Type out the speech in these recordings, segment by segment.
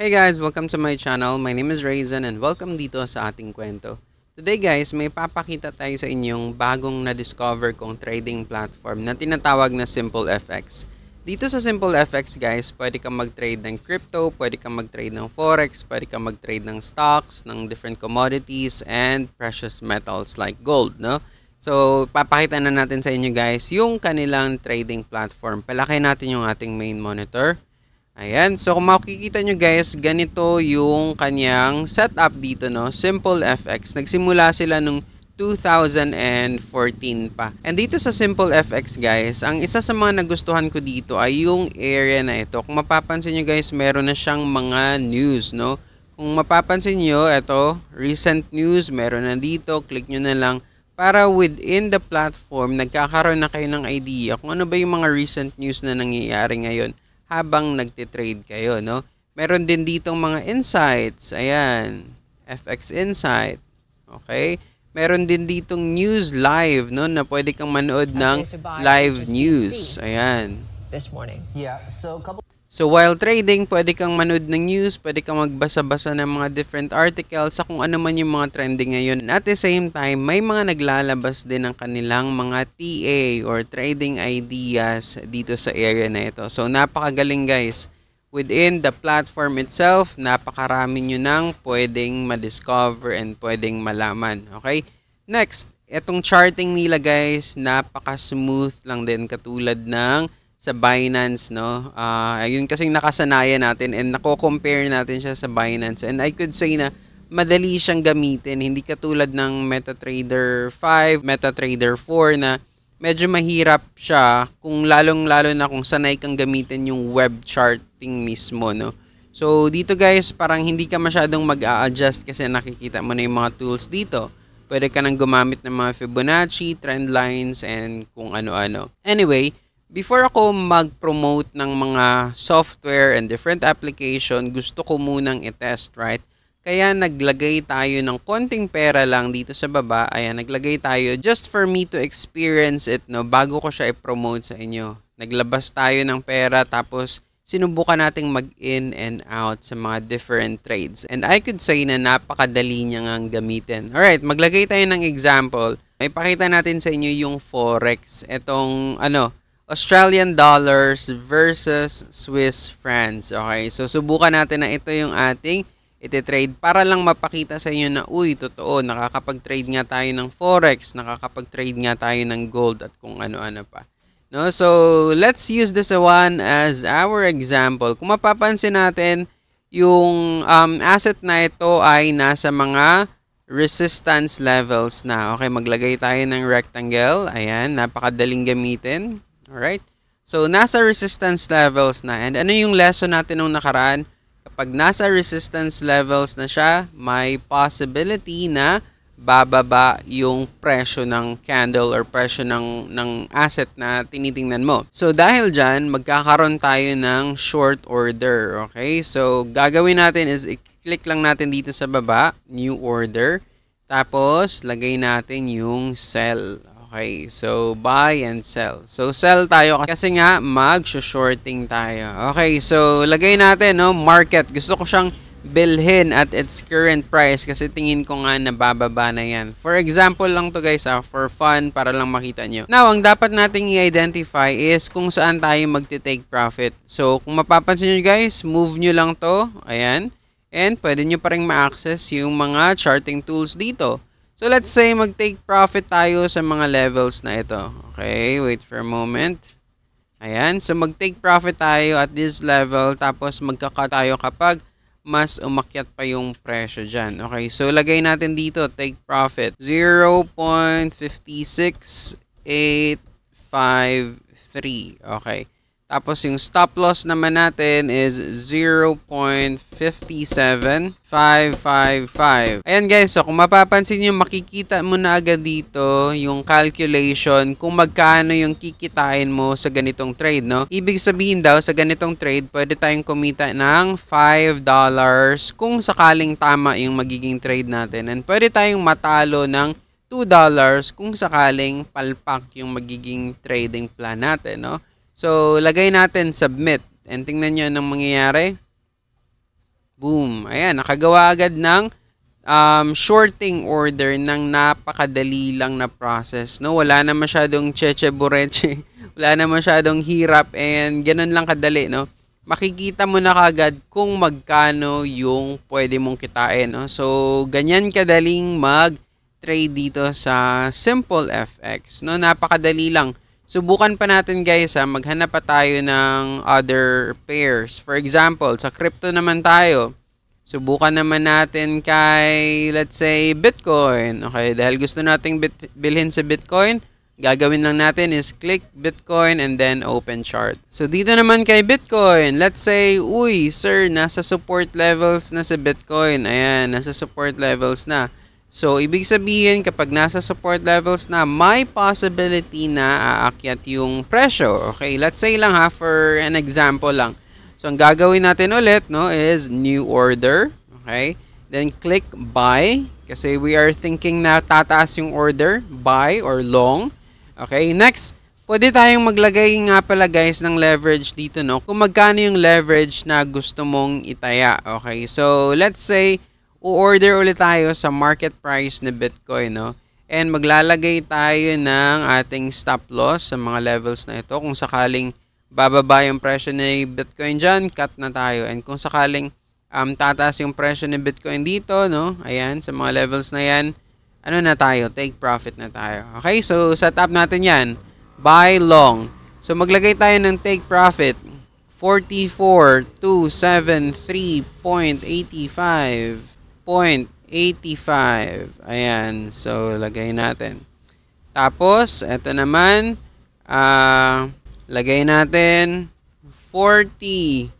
Hey guys, welcome to my channel. My name is Raizen and welcome dito sa ating kwento. Today guys, may papakita tayo sa inyong bagong na-discover kong trading platform na tinatawag na SimpleFX. Dito sa SimpleFX guys, pwede kang mag-trade ng crypto, pwede kang mag-trade ng forex, pwede kang mag-trade ng stocks, ng different commodities, and precious metals like gold, no? So, papakita na natin sa inyo guys yung kanilang trading platform. Palaki natin yung ating main monitor. Ayan, so kung makikita nyo guys, ganito yung kanyang setup dito, no? Simple FX. Nagsimula sila nung 2014 pa. And dito sa Simple FX guys, ang isa sa mga nagustuhan ko dito ay yung area na ito. Kung mapapansin nyo guys, meron na siyang mga news, no? Kung mapapansin nyo, ito, recent news, meron na dito, click nyo na lang para within the platform, nagkakaroon na kayo ng idea kung ano ba yung mga recent news na nangyayari ngayon habang nagtitrade kayo, no? Meron din ditong mga insights. Ayan. FX Insight. Okay? Meron din ditong news live, no? Na pwede kang manood ng live news. Ayan. This morning. Yeah. So, couple So while trading, pwede kang manood ng news, pwede kang magbasa-basa ng mga different articles sa kung ano man yung mga trending ngayon. At the same time, may mga naglalabas din ng kanilang mga TA or trading ideas dito sa area na ito. So napakagaling guys. Within the platform itself, napakarami nyo nang pwedeng madiscover and pwedeng malaman. Okay? Next, itong charting nila guys, napaka-smooth lang din katulad ng sa Binance, no? Uh, yun kasing nakasanayan natin and nako-compare natin siya sa Binance. And I could say na madali siyang gamitin. Hindi katulad ng MetaTrader 5, MetaTrader 4 na medyo mahirap siya kung lalong-lalo na kung sanay kang gamitin yung web charting mismo, no? So, dito guys, parang hindi ka masyadong mag-a-adjust kasi nakikita mo na yung mga tools dito. Pwede ka nang gumamit ng mga Fibonacci, trend lines, and kung ano-ano. Anyway, before ako mag-promote ng mga software and different application, gusto ko munang i-test, right? Kaya naglagay tayo ng konting pera lang dito sa baba. Ayan, naglagay tayo just for me to experience it, no? Bago ko siya i-promote sa inyo. Naglabas tayo ng pera tapos sinubukan nating mag-in and out sa mga different trades. And I could say na napakadali niya ngang gamitin. Alright, maglagay tayo ng example. Ipakita natin sa inyo yung Forex. Itong ano, Australian dollars versus Swiss francs. Okay, so subukan natin na ito yung ating trade para lang mapakita sa inyo na uy, totoo, nakakapag-trade nga tayo ng forex, nakakapag-trade nga tayo ng gold at kung ano-ano pa. No? So, let's use this one as our example. Kung mapapansin natin, yung um, asset na ito ay nasa mga resistance levels na. Okay, maglagay tayo ng rectangle. Ayan, napakadaling gamitin. Alright? So, nasa resistance levels na. And ano yung lesson natin nung nakaraan? Kapag nasa resistance levels na siya, may possibility na bababa yung presyo ng candle or presyo ng, ng asset na tinitingnan mo. So, dahil dyan, magkakaroon tayo ng short order. Okay? So, gagawin natin is i-click lang natin dito sa baba, new order. Tapos, lagay natin yung sell. Okay, so buy and sell. So sell tayo kasi nga mag-shorting tayo. Okay, so lagay natin no, market. Gusto ko siyang bilhin at its current price kasi tingin ko nga nabababa na yan. For example lang to guys ha, ah, for fun para lang makita nyo. Now, ang dapat nating i-identify is kung saan tayo magte-take profit. So, kung mapapansin nyo guys, move nyo lang to. Ayan. And pwede nyo pa rin ma-access yung mga charting tools dito. So let's say mag-take profit tayo sa mga levels na ito. Okay, wait for a moment. Ayan, so mag-take profit tayo at this level tapos magkaka tayo kapag mas umakyat pa yung presyo dyan. Okay, so lagay natin dito, take profit, 0.56853. Okay, tapos yung stop loss naman natin is 0.57555. Ayan guys, so kung mapapansin nyo, makikita mo na agad dito yung calculation kung magkano yung kikitain mo sa ganitong trade, no? Ibig sabihin daw, sa ganitong trade, pwede tayong kumita ng $5 kung sakaling tama yung magiging trade natin. And pwede tayong matalo ng $2 kung sakaling palpak yung magiging trading plan natin, no? So, lagay natin submit. And tingnan nyo anong mangyayari. Boom. Ayan, nakagawa agad ng um, shorting order ng napakadali lang na process. No? Wala na masyadong cheche bureche. Wala na masyadong hirap. And ganun lang kadali. No? makikita mo na kagad kung magkano yung pwede mong kitain. No? So, ganyan kadaling mag-trade dito sa Simple FX. No? Napakadali lang. Subukan pa natin guys ha, maghanap pa tayo ng other pairs. For example, sa crypto naman tayo. Subukan naman natin kay, let's say, Bitcoin. Okay, dahil gusto nating bit bilhin sa Bitcoin, gagawin lang natin is click Bitcoin and then open chart. So, dito naman kay Bitcoin, let's say, uy, sir, nasa support levels na sa Bitcoin. Ayan, nasa support levels na. So, ibig sabihin, kapag nasa support levels na, may possibility na aakyat yung presyo. Okay, let's say lang ha, for an example lang. So, ang gagawin natin ulit, no, is new order. Okay, then click buy. Kasi we are thinking na tataas yung order, buy or long. Okay, next, pwede tayong maglagay nga pala guys ng leverage dito, no. Kung magkano yung leverage na gusto mong itaya. Okay, so let's say, u-order ulit tayo sa market price ni Bitcoin, no? And maglalagay tayo ng ating stop loss sa mga levels na ito. Kung sakaling bababa yung presyo ni Bitcoin dyan, cut na tayo. And kung sakaling um, tataas yung presyo ni Bitcoin dito, no? Ayan, sa mga levels na yan, ano na tayo? Take profit na tayo. Okay, so set up natin yan. Buy long. So maglagay tayo ng take profit. 44,273.85 0.85. Ayan. So, lagay natin. Tapos, ito naman, uh, lagay natin 40.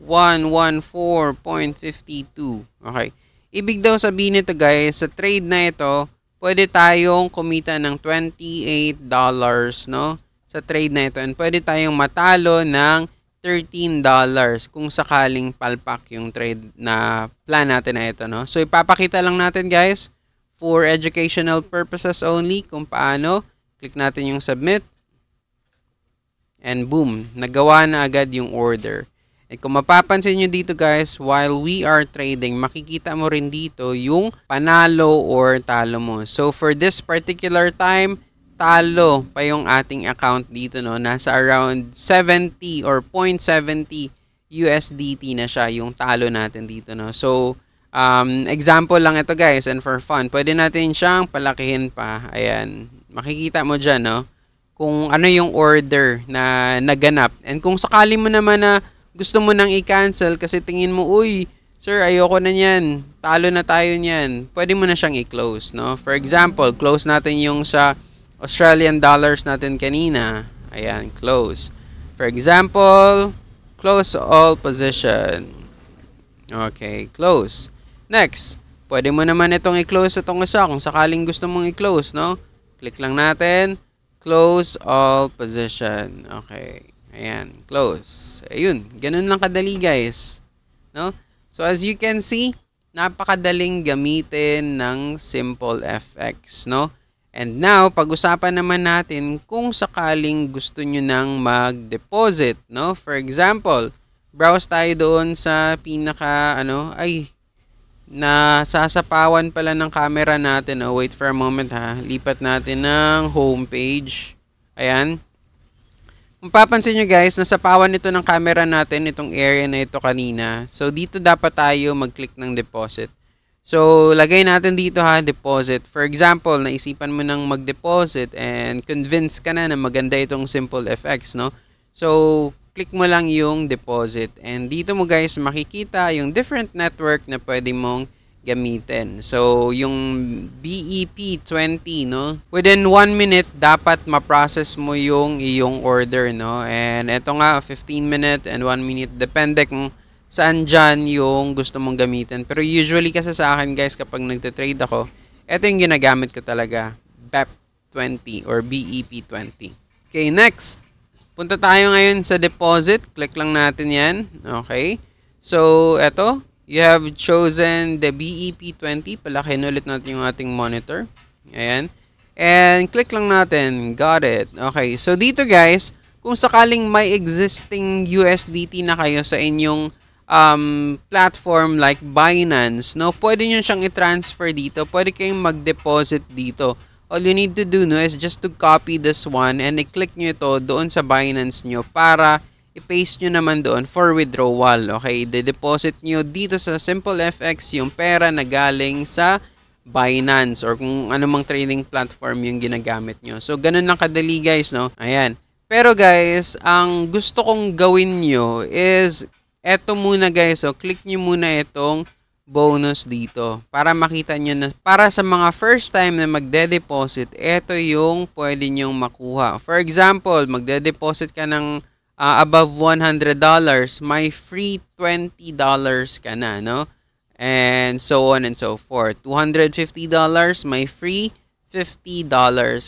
114.52. Okay. Ibig daw sabihin nito guys, sa trade na ito, pwede tayong kumita ng $28, dollars no? Sa trade na ito. And pwede tayong matalo ng $13 kung sakaling palpak yung trade na plan natin na ito. No? So ipapakita lang natin guys for educational purposes only kung paano. Click natin yung submit. And boom, nagawa na agad yung order. At kung mapapansin nyo dito guys, while we are trading, makikita mo rin dito yung panalo or talo mo. So for this particular time, talo pa yung ating account dito no nasa around 70 or 0.70 USDT na siya yung talo natin dito no so um, example lang ito guys and for fun pwede natin siyang palakihin pa ayan makikita mo diyan no kung ano yung order na naganap and kung sakali mo naman na gusto mo nang i-cancel kasi tingin mo uy Sir, ayoko na niyan. Talo na tayo niyan. Pwede mo na siyang i-close, no? For example, close natin yung sa Australian dollars natin kanina. Ayan, close. For example, close all position. Okay, close. Next, pwede mo naman itong i-close itong isa kung sakaling gusto mong i-close, no? Click lang natin. Close all position. Okay. Ayan, close. Ayun, ganun lang kadali guys. No? So as you can see, napakadaling gamitin ng Simple FX, no? And now, pag-usapan naman natin kung sakaling gusto nyo nang mag-deposit, no? For example, browse tayo doon sa pinaka, ano, ay, nasasapawan pala ng camera natin. Oh, wait for a moment ha. Lipat natin ng homepage. Ayan. Kung papansin nyo guys, nasapawan ito ng camera natin itong area na ito kanina. So, dito dapat tayo mag-click ng deposit. So, lagay natin dito ha, deposit. For example, naisipan mo nang mag-deposit and convince ka na na maganda itong simple FX, no? So, click mo lang yung deposit. And dito mo guys, makikita yung different network na pwede mong gamitin. So, yung BEP20, no? Within 1 minute, dapat ma-process mo yung iyong order, no? And ito nga, 15 minute and 1 minute. Depende kung saan dyan yung gusto mong gamitin. Pero usually kasi sa akin guys, kapag nagte-trade ako, ito yung ginagamit ko talaga, BEP20 or BEP20. Okay, next. Punta tayo ngayon sa deposit. Click lang natin yan. Okay. So, ito. You have chosen the BEP20. Palakihin ulit natin yung ating monitor. Ayan. And click lang natin. Got it. Okay. So, dito guys, kung sakaling may existing USDT na kayo sa inyong um, platform like Binance, no, pwede nyo siyang i-transfer dito. Pwede kayong mag-deposit dito. All you need to do no, is just to copy this one and i-click nyo ito doon sa Binance nyo para i-paste nyo naman doon for withdrawal. Okay, de-deposit nyo dito sa Simple FX yung pera na galing sa Binance or kung anumang trading platform yung ginagamit nyo. So, ganun lang kadali guys, no? Ayan. Pero guys, ang gusto kong gawin nyo is Eto muna guys, so oh. click niyo muna itong bonus dito para makita nyo na para sa mga first time na magde-deposit, ito yung pwede nyong makuha. For example, magde-deposit ka ng uh, above $100, may free $20 ka na, no? And so on and so forth. $250, may free $50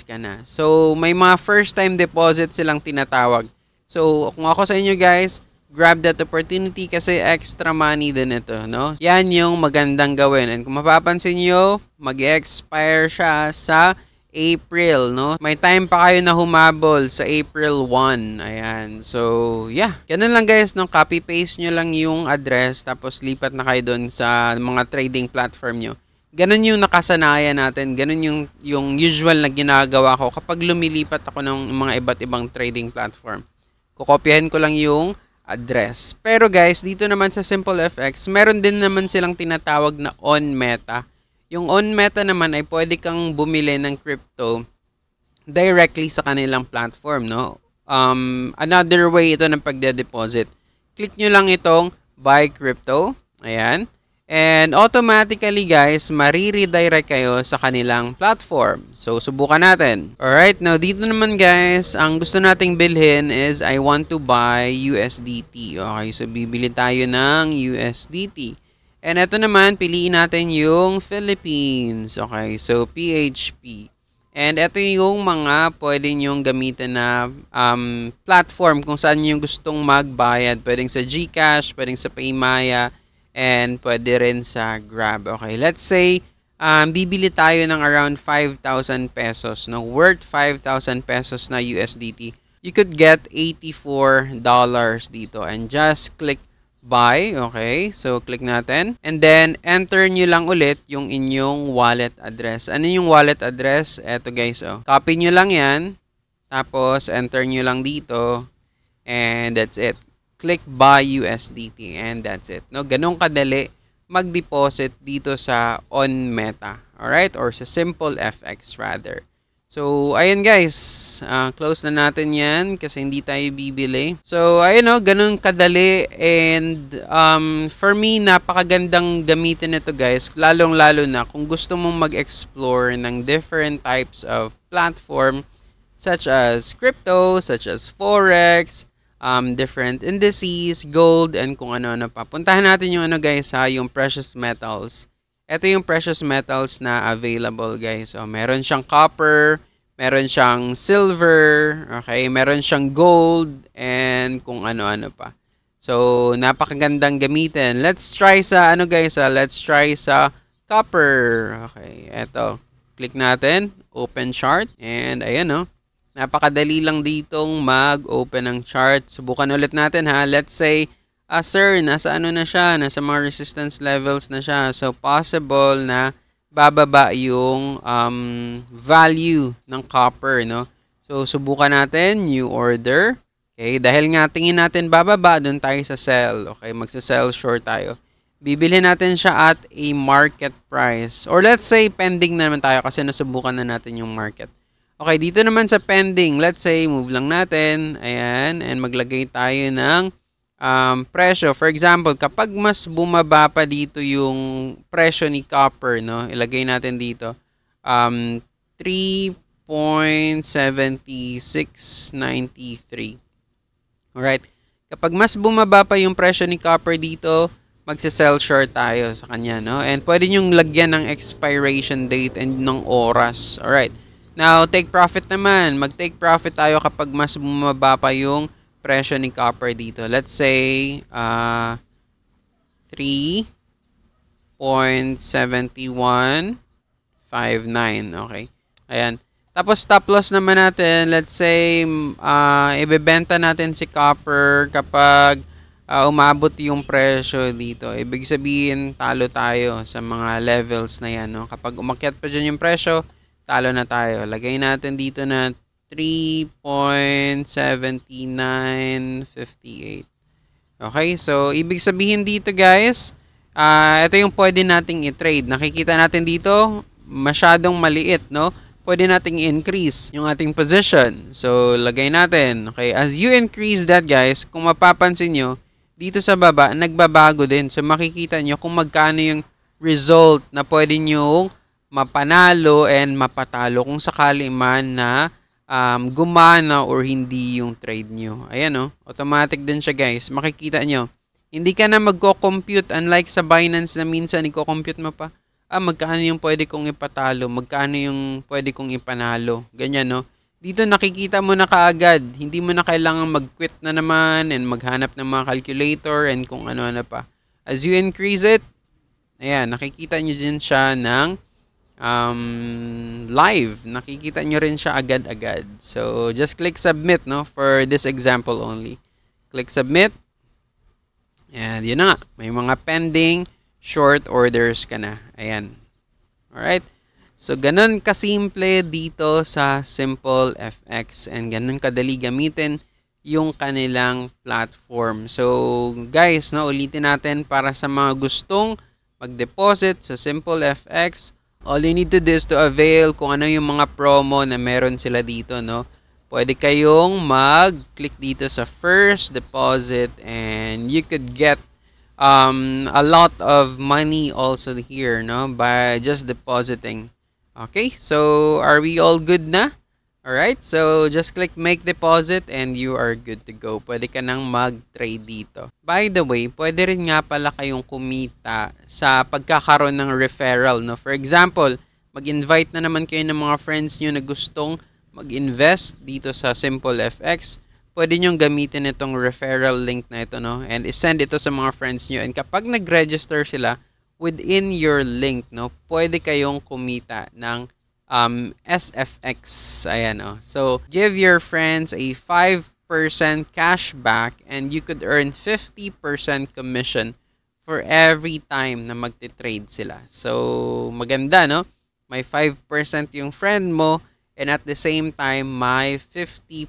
ka na. So, may mga first time deposit silang tinatawag. So, kung ako sa inyo guys, grab that opportunity kasi extra money din ito, no? Yan yung magandang gawin. And kung mapapansin nyo, mag-expire siya sa April, no? May time pa kayo na humabol sa April 1. Ayan. So, yeah. Ganun lang guys, no? Copy-paste nyo lang yung address tapos lipat na kayo doon sa mga trading platform nyo. Ganun yung nakasanayan natin. Ganun yung, yung usual na ginagawa ko kapag lumilipat ako ng mga iba't ibang trading platform. Kukopyahin ko lang yung address. Pero guys, dito naman sa Simple FX, meron din naman silang tinatawag na on-meta. Yung on-meta naman ay pwede kang bumili ng crypto directly sa kanilang platform, no? Um, another way ito ng pagde-deposit. Click nyo lang itong buy crypto. Ayan. And automatically guys, mariredirect kayo sa kanilang platform. So subukan natin. All right, now dito naman guys, ang gusto nating bilhin is I want to buy USDT. Okay, so bibili tayo ng USDT. And ito naman, piliin natin yung Philippines. Okay, so PHP. And ito yung mga pwede nyong gamitin na um, platform kung saan nyo gustong magbayad. Pwedeng sa Gcash, pwedeng sa Paymaya, and pwede rin sa Grab. Okay, let's say um, bibili tayo ng around 5,000 pesos, no? worth 5,000 pesos na USDT. You could get $84 dito and just click buy. Okay, so click natin. And then, enter nyo lang ulit yung inyong wallet address. Ano yung wallet address? Eto guys, oh. Copy nyo lang yan. Tapos, enter nyo lang dito. And that's it click buy USDT and that's it. No, ganun kadali mag-deposit dito sa on Meta, all right? Or sa Simple FX rather. So, ayun guys, uh, close na natin yan kasi hindi tayo bibili. So, ayun o, ganun kadali and um, for me, napakagandang gamitin nito guys, lalong-lalo na kung gusto mong mag-explore ng different types of platform such as crypto, such as forex, um, different indices, gold, and kung ano-ano pa. Puntahan natin yung ano guys ha, yung precious metals. Ito yung precious metals na available guys. So, meron siyang copper, meron siyang silver, okay, meron siyang gold, and kung ano-ano pa. So, napakagandang gamitin. Let's try sa, ano guys, ha? let's try sa copper. Okay, eto. Click natin, open chart, and ayan Oh. Napakadali lang ditong mag-open ng chart. Subukan ulit natin ha. Let's say, ah sir, nasa ano na siya? Nasa mga resistance levels na siya. So, possible na bababa yung um, value ng copper, no? So, subukan natin, new order. Okay, dahil nga tingin natin bababa, dun tayo sa sell. Okay, magsa-sell short tayo. Bibilhin natin siya at a market price. Or let's say, pending na naman tayo kasi nasubukan na natin yung market. Okay, dito naman sa pending, let's say, move lang natin. Ayan, and maglagay tayo ng um, presyo. For example, kapag mas bumaba pa dito yung presyo ni copper, no? ilagay natin dito, um, 3.7693. Alright, kapag mas bumaba pa yung presyo ni copper dito, magse-sell short tayo sa kanya, no? And pwede niyong lagyan ng expiration date and ng oras. Alright. Now, take profit naman. Mag-take profit tayo kapag mas bumaba pa yung presyo ni copper dito. Let's say, uh, 3.7159. Okay. Ayan. Tapos, stop loss naman natin. Let's say, uh, ibebenta natin si copper kapag uh, umabot yung presyo dito. Ibig sabihin, talo tayo sa mga levels na yan. No? Kapag umakyat pa dyan yung presyo, talo na tayo. Lagay natin dito na 3.7958. Okay, so ibig sabihin dito guys, uh, ito yung pwede nating i-trade. Nakikita natin dito, masyadong maliit, no? Pwede nating increase yung ating position. So, lagay natin. Okay, as you increase that guys, kung mapapansin nyo, dito sa baba, nagbabago din. So, makikita nyo kung magkano yung result na pwede nyong mapanalo and mapatalo kung sakali man na um, gumana or hindi yung trade nyo. Ayan o, oh, automatic din siya guys. Makikita nyo, hindi ka na magko-compute unlike sa Binance na minsan i-compute mo pa. Ah, magkano yung pwede kong ipatalo, magkano yung pwede kong ipanalo. Ganyan no. Oh. Dito nakikita mo na kaagad, hindi mo na kailangan mag-quit na naman and maghanap ng mga calculator and kung ano-ano pa. As you increase it, ayan, nakikita nyo din siya ng um, live. Nakikita nyo rin siya agad-agad. So, just click submit no, for this example only. Click submit. And yun na nga. May mga pending short orders ka na. Ayan. Alright? So, ganun kasimple dito sa Simple FX and ganun kadali gamitin yung kanilang platform. So, guys, no, ulitin natin para sa mga gustong mag-deposit sa Simple FX All you need to do is to avail kung ano yung mga promo na meron sila dito, no? Pwede kayong mag-click dito sa first deposit and you could get um, a lot of money also here, no? By just depositing. Okay, so are we all good na? Alright, so just click make deposit and you are good to go. Pwede ka nang mag-trade dito. By the way, pwede rin nga pala kayong kumita sa pagkakaroon ng referral. No? For example, mag-invite na naman kayo ng mga friends nyo na gustong mag-invest dito sa Simple FX. Pwede nyong gamitin itong referral link na ito no? and send ito sa mga friends nyo. And kapag nag-register sila, within your link, no, pwede kayong kumita ng um, SFX. Ayan, oh. So, give your friends a 5% cash back and you could earn 50% commission for every time na magte-trade sila. So, maganda, no? May 5% yung friend mo and at the same time, may 50%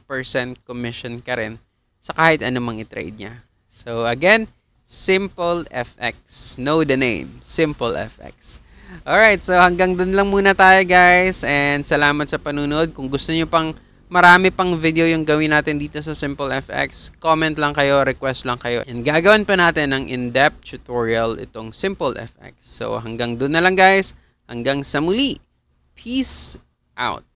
commission ka rin sa kahit anumang i-trade niya. So, again, Simple FX. Know the name, Simple FX. Alright, so hanggang dun lang muna tayo guys and salamat sa panunod. Kung gusto nyo pang marami pang video yung gawin natin dito sa Simple FX, comment lang kayo, request lang kayo. And gagawin pa natin ng in-depth tutorial itong Simple FX. So hanggang dun na lang guys, hanggang sa muli. Peace out.